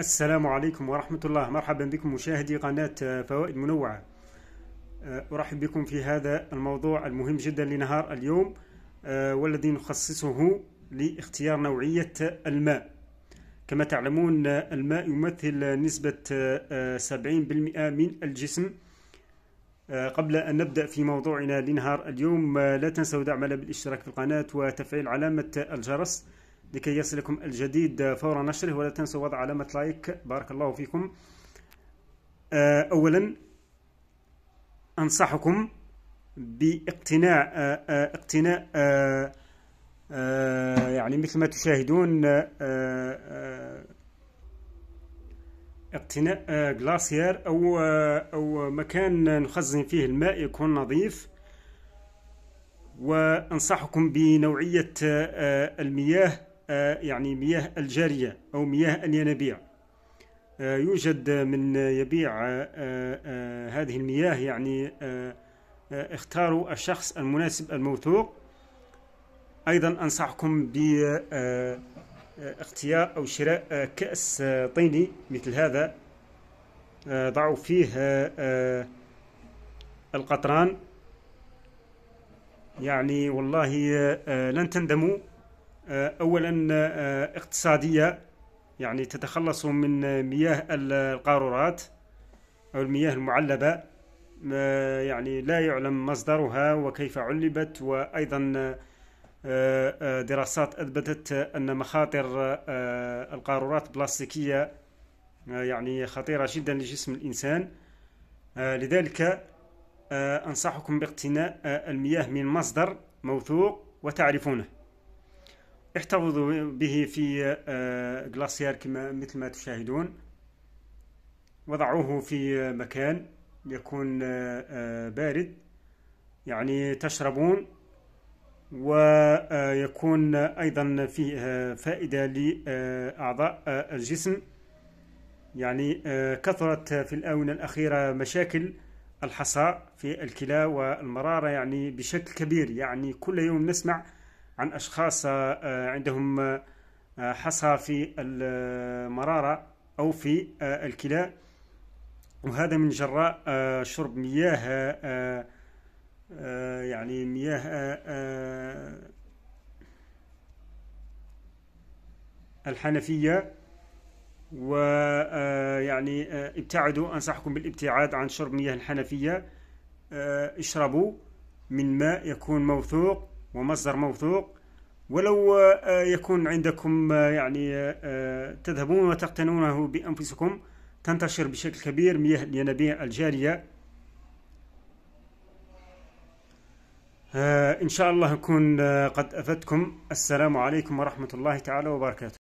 السلام عليكم ورحمة الله مرحبا بكم مشاهدي قناة آه، فوائد منوعة آه، أرحب بكم في هذا الموضوع المهم جدا لنهار اليوم آه، والذي نخصصه لاختيار نوعية الماء كما تعلمون الماء يمثل نسبة 70% من الجسم قبل أن نبدأ في موضوعنا لنهار اليوم لا تنسوا دعمنا بالاشتراك في القناة وتفعيل علامة الجرس لكي يصلكم الجديد فور نشره ولا تنسوا وضع علامة لايك بارك الله فيكم آه، أولا أنصحكم باقتناء آه، آه، اقتناء يعني مثل ما تشاهدون اقتناء جلاسير أو أو مكان نخزن فيه الماء يكون نظيف وأنصحكم بنوعية المياه آه، يعني مياه الجارية أو مياه الينابيع آه، يوجد من يبيع آه، هذه المياه يعني اختاروا الشخص المناسب الموثوق أيضا أنصحكم ب اختيار أو شراء كأس طيني مثل هذا ضعوا فيه القطران يعني والله لن تندموا آه، أولا آه، اقتصادية يعني تتخلص من آه، مياه القارورات أو المياه المعلبة يعني لا يعلم مصدرها وكيف علبت وأيضا دراسات أثبتت أن مخاطر القارورات البلاستيكية يعني خطيرة جدا لجسم الإنسان لذلك أنصحكم باقتناء المياه من مصدر موثوق وتعرفونه احتفظوا به في جلاسير آه، كما مثل ما تشاهدون وضعوه في مكان يكون آه، آه، بارد يعني تشربون ويكون أيضا فيه فائدة لأعضاء الجسم يعني كثرت في الآونة الأخيرة مشاكل الحصى في الكلى والمرارة يعني بشكل كبير يعني كل يوم نسمع عن أشخاص آه، عندهم آه، حصى في المرارة أو في آه، الكلى وهذا من جراء شرب مياه يعني مياه الحنفية ويعني ابتعدوا أنصحكم بالابتعاد عن شرب مياه الحنفية اشربوا من ماء يكون موثوق ومصدر موثوق ولو آه، يكون عندكم آه، يعني آه، تذهبون وتقتنونه بأنفسكم تنتشر بشكل كبير مياه الينابيع الجارية إن شاء الله أكون قد أفدتكم السلام عليكم ورحمة الله تعالى وبركاته